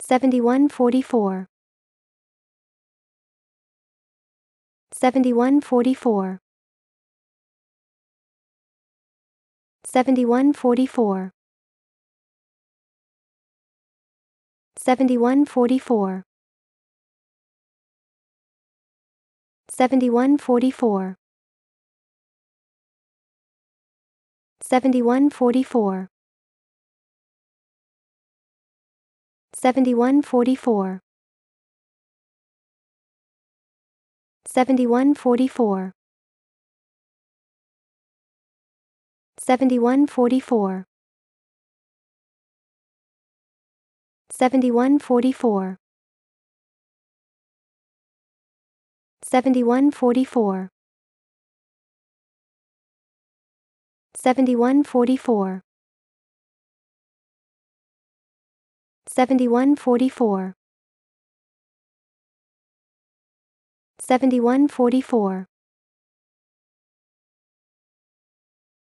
7144 7144 7144 7144 7144 7144 7144 7144 7144 7144 7144 7144 7144 7144